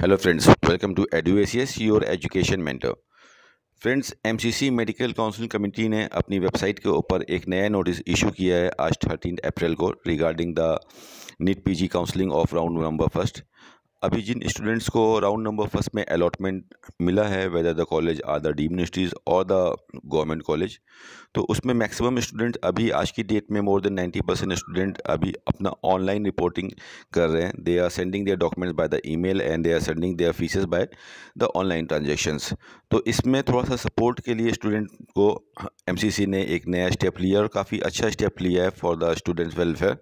hello friends welcome to Edu S your education mentor friends MCC medical council committee ने अपनी website के ऊपर एक नया नोटिस इशू किया है आज थर्टीन अप्रैल को regarding the NEET PG counselling of round number first अभी जिन स्टूडेंट्स को राउंड नंबर फर्स्ट में अलॉटमेंट मिला है whether the college are the D universities और द गवर्नमेंट कॉलेज तो उसमें मैक्सिमम स्टूडेंट अभी आज की डेट में more than ninety percent student अभी अपना ऑनलाइन रिपोर्टिंग कर रहे हैं they are sending their documents by the email and they are sending their faeces bye the online transactions तो इसमें थोड़ा सा सपोर्ट के लिए स्टूडेंट को एम ने एक नया स्टेप लिया और काफ़ी अच्छा स्टेप लिया है फॉर द स्टूडेंट्स वेलफेयर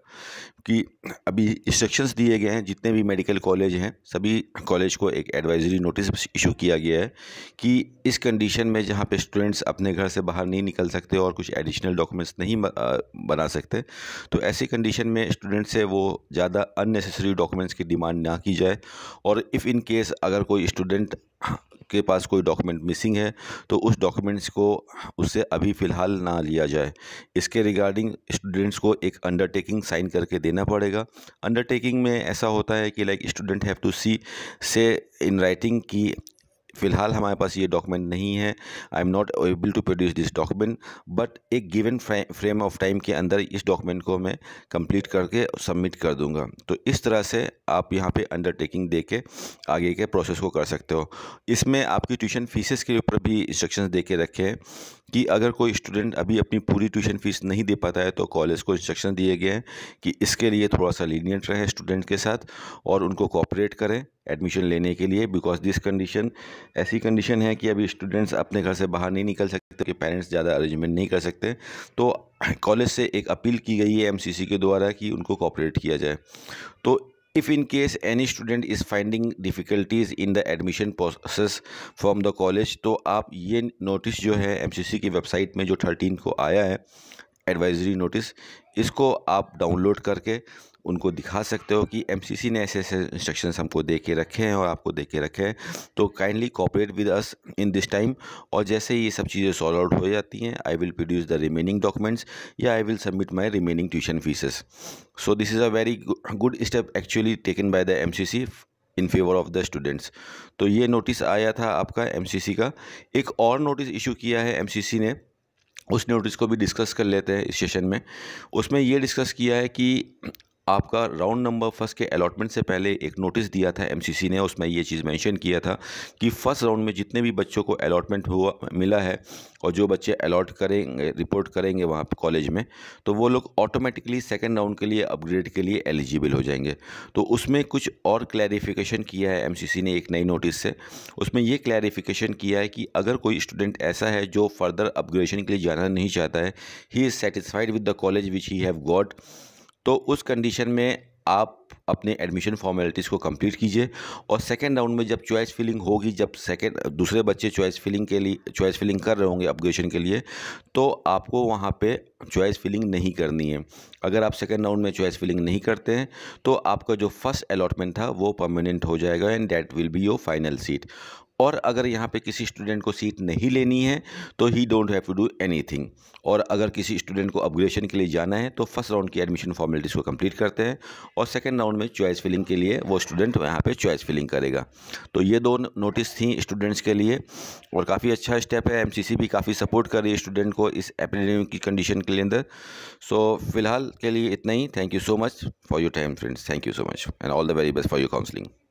कि अभी इंस्ट्रक्शंस दिए गए हैं जितने भी मेडिकल कॉलेज हैं सभी कॉलेज को एक एडवाइजरी नोटिस इशू किया गया है कि इस कंडीशन में जहाँ पे स्टूडेंट्स अपने घर से बाहर नहीं निकल सकते और कुछ एडिशनल डॉक्यूमेंट्स नहीं बना सकते तो ऐसी कंडीशन में स्टूडेंट्स से वो ज़्यादा अननेसेसरी डॉक्यूमेंट्स की डिमांड ना की जाए और इफ़ इन केस अगर कोई स्टूडेंट उसके पास कोई डॉक्यूमेंट मिसिंग है तो उस डॉक्यूमेंट्स को उससे अभी फ़िलहाल ना लिया जाए इसके रिगार्डिंग स्टूडेंट्स को एक अंडरटेकिंग साइन करके देना पड़ेगा अंडरटेकिंग में ऐसा होता है कि like student have to see say in writing की फिलहाल हमारे पास ये डॉक्यूमेंट नहीं है I am not able to produce this document but एक गिवन फ्रेम ऑफ टाइम के अंदर इस डॉक्यूमेंट को मैं कंप्लीट करके सबमिट कर दूंगा तो इस तरह से आप यहाँ पे अंडरटेकिंग दे के आगे के प्रोसेस को कर सकते हो इसमें आपकी ट्यूशन फीसेस के ऊपर भी इंस्ट्रक्शन दे के रखे हैं कि अगर कोई स्टूडेंट अभी अपनी पूरी ट्यूशन फीस नहीं दे पाता है तो कॉलेज को इंस्ट्रक्शन दिए गए हैं कि इसके लिए थोड़ा सा लीनियंट रहे स्टूडेंट के साथ और उनको कॉपरेट करें एडमिशन लेने के लिए बिकॉज दिस कंडीशन ऐसी कंडीशन है कि अभी स्टूडेंट्स अपने घर से बाहर नहीं निकल सकते कि पेरेंट्स ज़्यादा अरेंजमेंट नहीं कर सकते तो कॉलेज से एक अपील की गई है एमसीसी के द्वारा कि उनको कॉपरेट किया जाए तो If in case any student is finding difficulties in the admission process from the college तो आप ये notice जो है MCC की website में जो 13 को आया है advisory notice इसको आप download करके उनको दिखा सकते हो कि एमसीसी ने ऐसे ऐसे इंस्ट्रक्शंस हमको दे के रखे हैं और आपको दे के रखे हैं तो kindly cooperate with us in this time और जैसे ये सब चीज़ें सॉल्व आउट हो जाती हैं I will produce the remaining documents या I will submit my remaining tuition fees so this is a very good step actually taken by the M in favour of the students तो ये notice आया था आपका M का एक और notice issue किया है एम ने उस नोटिस को भी डिस्कस कर लेते हैं इस सेशन में उसमें यह डिस्कस किया है कि आपका राउंड नंबर फर्स्ट के अलॉटमेंट से पहले एक नोटिस दिया था एमसीसी ने उसमें ये चीज़ मेंशन किया था कि फ़र्स्ट राउंड में जितने भी बच्चों को अलॉटमेंट हुआ मिला है और जो बच्चे अलॉट करेंगे रिपोर्ट करेंगे वहाँ कॉलेज में तो वो लोग ऑटोमेटिकली सेकेंड राउंड के लिए अपग्रेड के लिए एलिजिबल हो जाएंगे तो उसमें कुछ और क्लैरिफिकेशन किया है एम ने एक नई नोटिस से उसमें यह क्लैरिफिकेशन किया है कि अगर कोई स्टूडेंट ऐसा है जो फर्दर अपग्रेडेशन के लिए जाना नहीं चाहता है he is satisfied with the college which he have got तो उस कंडीशन में आप अपने एडमिशन फॉर्मेलिटीज़ को कंप्लीट कीजिए और सेकेंड राउंड में जब चॉइस फिलिंग होगी जब सेकेंड दूसरे बच्चे चॉइस फिलिंग के लिए चॉइस फिलिंग कर रहे होंगे अपग्रेशन के लिए तो आपको वहाँ पे चॉइस फिलिंग नहीं करनी है अगर आप सेकेंड राउंड में चॉइस फिलिंग नहीं करते हैं तो आपका जो फर्स्ट अलॉटमेंट था वो परमानेंट हो जाएगा and that will be your final seat और अगर यहाँ पे किसी स्टूडेंट को सीट नहीं लेनी है तो he don't have to do anything और अगर किसी स्टूडेंट को अपग्रेडेशन के लिए जाना है तो फर्स्ट राउंड की एडमिशन फॉर्मेलिटीज़ को कंप्लीट करते हैं और सेकेंड राउंड में चॉइस फिलिंग के लिए वो स्टूडेंट यहाँ पर चॉइस फिलिंग करेगा तो ये दो नोटिस थी स्टूडेंट्स के लिए और काफ़ी अच्छा स्टेप है एम भी काफ़ी सपोर्ट कर रही है स्टूडेंट को इस एपिडेमिक की कंडीशन के लिए अंदर सो so, फिलहाल के लिए इतना ही thank you so much for your time friends thank you so much and all the very best for your counselling